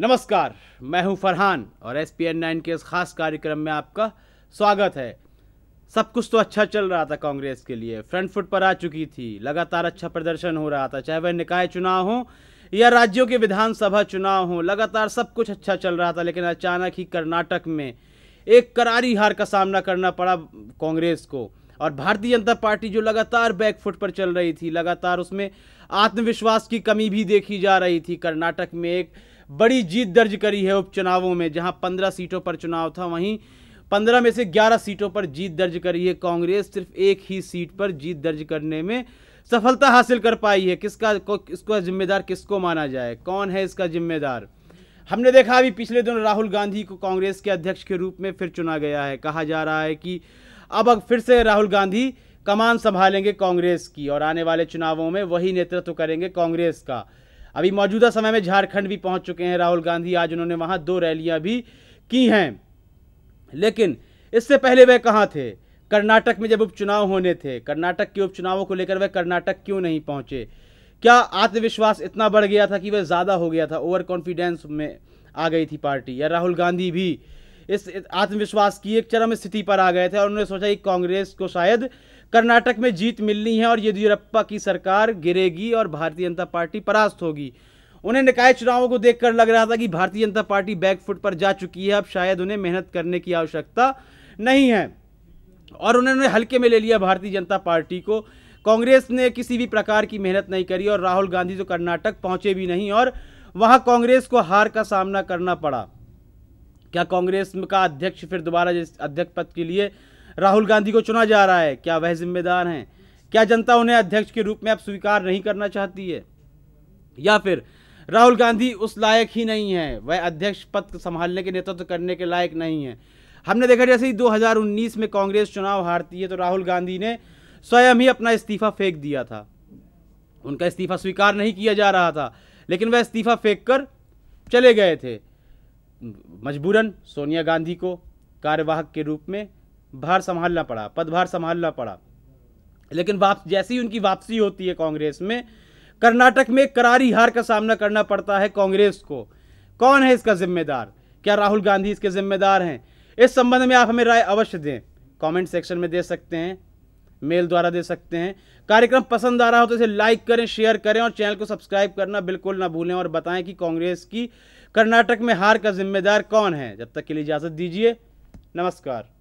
नमस्कार मैं हूं फरहान और एस पी एन नाइन के इस खास कार्यक्रम में आपका स्वागत है सब कुछ तो अच्छा चल रहा था कांग्रेस के लिए फ्रंट फुट पर आ चुकी थी लगातार अच्छा प्रदर्शन हो रहा था चाहे वह निकाय चुनाव हो या राज्यों के विधानसभा चुनाव हो लगातार सब कुछ अच्छा चल रहा था लेकिन अचानक ही कर्नाटक में एक करारी हार का सामना करना पड़ा कांग्रेस को और भारतीय जनता पार्टी जो लगातार बैकफुट पर चल रही थी लगातार उसमें आत्मविश्वास की कमी भी देखी जा रही थी कर्नाटक में एक बड़ी जीत दर्ज करी है उपचुनावों में जहां 15 सीटों पर चुनाव था वहीं 15 में से 11 सीटों पर जीत दर्ज करी है कांग्रेस सिर्फ एक ही सीट पर जीत दर्ज करने में सफलता हासिल कर पाई है किसका इसको जिम्मेदार किसको माना जाए कौन है इसका जिम्मेदार हमने देखा अभी पिछले दिनों राहुल गांधी को कांग्रेस के अध्यक्ष के रूप में फिर चुना गया है कहा जा रहा है कि अब अब फिर से राहुल गांधी कमान संभालेंगे कांग्रेस की और आने वाले चुनावों में वही नेतृत्व करेंगे कांग्रेस का अभी मौजूदा समय में झारखंड भी पहुंच चुके हैं राहुल गांधी आज उन्होंने वहां दो रैलियां भी की हैं लेकिन इससे पहले वह कहां थे कर्नाटक में जब उपचुनाव होने थे कर्नाटक के उपचुनावों को लेकर वह कर्नाटक क्यों नहीं पहुंचे क्या आत्मविश्वास इतना बढ़ गया था कि वह ज़्यादा हो गया था ओवर कॉन्फिडेंस में आ गई थी पार्टी या राहुल गांधी भी इस आत्मविश्वास की एक चरम स्थिति पर आ गए थे और उन्होंने सोचा कि कांग्रेस को शायद कर्नाटक में जीत मिलनी है और येदियुरप्पा की सरकार गिरेगी और भारतीय जनता पार्टी परास्त होगी उन्हें निकाय चुनावों को देखकर लग रहा था कि भारतीय जनता पार्टी बैकफुट पर जा चुकी है अब शायद उन्हें मेहनत करने की आवश्यकता नहीं है और उन्होंने हल्के में ले लिया भारतीय जनता पार्टी को कांग्रेस ने किसी भी प्रकार की मेहनत नहीं करी और राहुल गांधी तो कर्नाटक पहुंचे भी नहीं और वहां कांग्रेस को हार का सामना करना पड़ा क्या कांग्रेस का अध्यक्ष फिर दोबारा अध्यक्ष पद के लिए राहुल गांधी को चुना जा रहा है क्या वह जिम्मेदार हैं क्या जनता उन्हें अध्यक्ष के रूप में अब स्वीकार नहीं करना चाहती है या फिर राहुल गांधी उस लायक ही नहीं है वह अध्यक्ष पद संभालने के नेतृत्व करने के लायक नहीं है हमने देखा जैसे ही 2019 में कांग्रेस चुनाव हारती है तो राहुल गांधी ने स्वयं ही अपना इस्तीफा फेंक दिया था उनका इस्तीफा स्वीकार नहीं किया जा रहा था लेकिन वह इस्तीफा फेंक कर चले गए थे मजबूरन सोनिया गांधी को कार्यवाहक के रूप में भार संभालना पड़ा पदभार संभालना पड़ा लेकिन वाप जैसे ही उनकी वापसी होती है कांग्रेस में कर्नाटक में करारी हार का सामना करना पड़ता है कांग्रेस को कौन है इसका जिम्मेदार क्या राहुल गांधी इसके जिम्मेदार हैं इस संबंध में आप हमें राय अवश्य दें कमेंट सेक्शन में दे सकते हैं मेल द्वारा दे सकते हैं कार्यक्रम पसंद आ रहा हो तो इसे लाइक करें शेयर करें और चैनल को सब्सक्राइब करना बिल्कुल ना भूलें और बताएं कि कांग्रेस की कर्नाटक में हार का जिम्मेदार कौन है जब तक के लिए इजाज़त दीजिए नमस्कार